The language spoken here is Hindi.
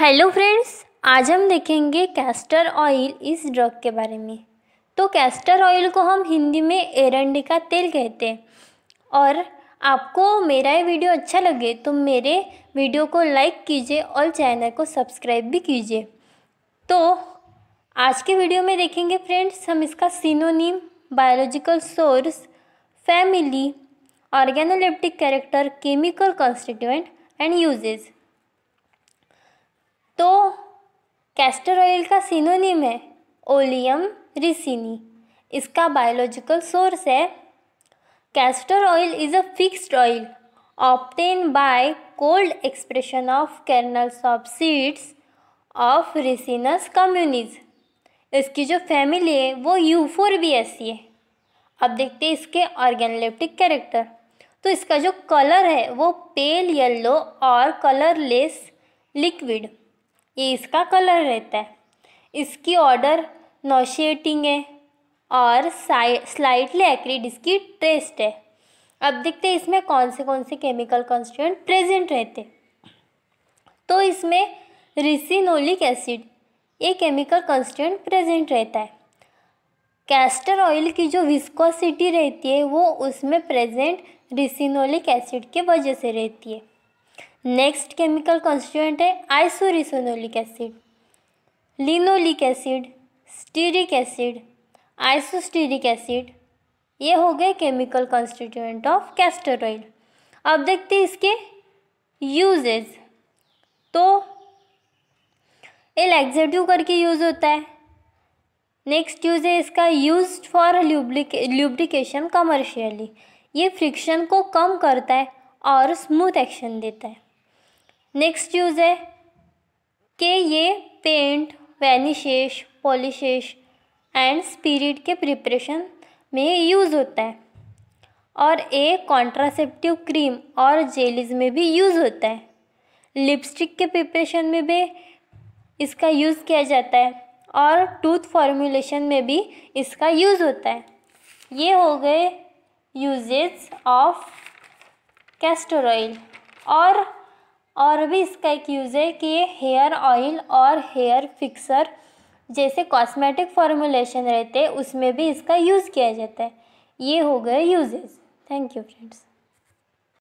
हेलो फ्रेंड्स आज हम देखेंगे कैस्टर ऑयल इस ड्रग के बारे में तो कैस्टर ऑयल को हम हिंदी में एरंडी का तेल कहते हैं और आपको मेरा ये वीडियो अच्छा लगे तो मेरे वीडियो को लाइक कीजिए और चैनल को सब्सक्राइब भी कीजिए तो आज के वीडियो में देखेंगे फ्रेंड्स हम इसका synonym biological source family organoleptic character chemical constituent and uses castor oil का सिनोनिम है ओलियम रिसिनी इसका बायोलॉजिकल सोर्स है castor oil is a fixed oil obtained by cold expression of kernels of seeds of ricinus communis इसकी जो फैमिली है वो यू फोर सी है अब देखते हैं इसके ऑर्गेनलेप्टिक कैरेक्टर तो इसका जो कलर है वो पेल येलो और कलरलेस लिक्विड ये इसका कलर रहता है इसकी ऑर्डर नोशिएटिंग है और स्लाइटली एक्रिड इसकी टेस्ट है अब देखते हैं इसमें कौन से कौन से केमिकल कॉन्स्टिट्यूंट प्रेजेंट रहते तो इसमें रिसिनोलिक एसिड ये केमिकल कॉन्स्टिट्यूंट प्रेजेंट रहता है कैस्टर ऑयल की जो विस्कोसिटी रहती है वो उसमें प्रेजेंट रिसिनोलिक एसिड के वजह से रहती है नेक्स्ट केमिकल कॉन्स्टिट्यूएंट है isoricinoleic acid linoleic acid stearic acid isostearic acid ये हो गए chemical constituent of castor oil अब देखते हैं इसके यूजेज तो ये लैक्सेटिव करके यूज़ होता है नेक्स्ट यूज है इसका यूज फॉर ल्यूब्रिकेशन कमर्शियली ये फ्रिक्शन को कम करता है और स्मूथ एक्शन देता है नेक्स्ट यूज़ है कि ये paint varnishes polishes and spirit के प्रिपरेशन में यूज़ होता है और ए कॉन्ट्रासेप्टिव क्रीम और जेलिस में भी यूज़ होता है लिपस्टिक के प्रिपरेशन में भी इसका यूज़ किया जाता है और टूथ फॉर्मूलेशन में भी इसका यूज़ होता है ये हो गए यूजेज ऑफ कैस्टर ऑयल और और भी इसका एक यूज़ है कि ये हेयर ऑयल और हेयर फिक्सर जैसे कॉस्मेटिक फॉर्मूलेशन रहते हैं उसमें भी इसका यूज़ किया जाता है ये हो गए यूजेस थैंक यू फ्रेंड्स